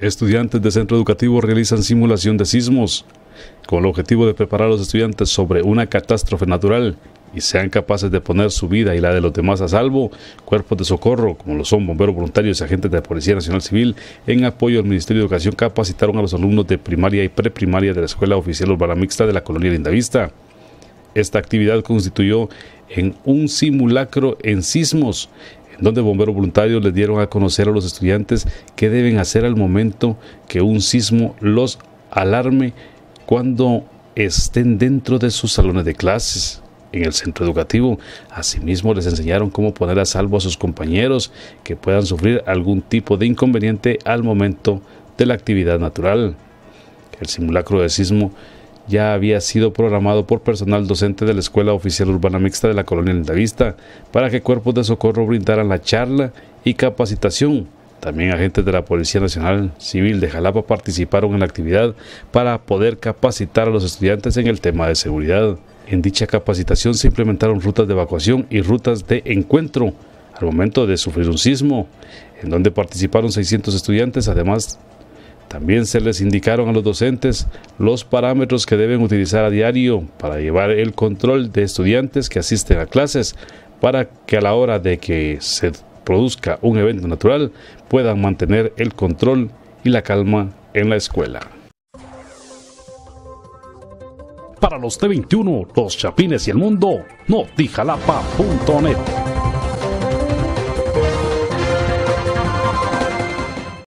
Estudiantes de centro educativo realizan simulación de sismos con el objetivo de preparar a los estudiantes sobre una catástrofe natural y sean capaces de poner su vida y la de los demás a salvo, cuerpos de socorro, como lo son bomberos voluntarios y agentes de la Policía Nacional Civil, en apoyo al Ministerio de Educación, capacitaron a los alumnos de primaria y preprimaria de la Escuela Oficial Urbana Mixta de la Colonia Lindavista. Esta actividad constituyó en un simulacro en sismos donde bomberos voluntarios les dieron a conocer a los estudiantes qué deben hacer al momento que un sismo los alarme cuando estén dentro de sus salones de clases en el centro educativo. Asimismo, les enseñaron cómo poner a salvo a sus compañeros que puedan sufrir algún tipo de inconveniente al momento de la actividad natural. El simulacro de sismo ya había sido programado por personal docente de la Escuela Oficial Urbana Mixta de la Colonia Vista para que cuerpos de socorro brindaran la charla y capacitación. También agentes de la Policía Nacional Civil de Jalapa participaron en la actividad para poder capacitar a los estudiantes en el tema de seguridad. En dicha capacitación se implementaron rutas de evacuación y rutas de encuentro al momento de sufrir un sismo, en donde participaron 600 estudiantes, además también se les indicaron a los docentes los parámetros que deben utilizar a diario para llevar el control de estudiantes que asisten a clases para que a la hora de que se produzca un evento natural puedan mantener el control y la calma en la escuela. Para los T21, los Chapines y el Mundo, notijalapa.net.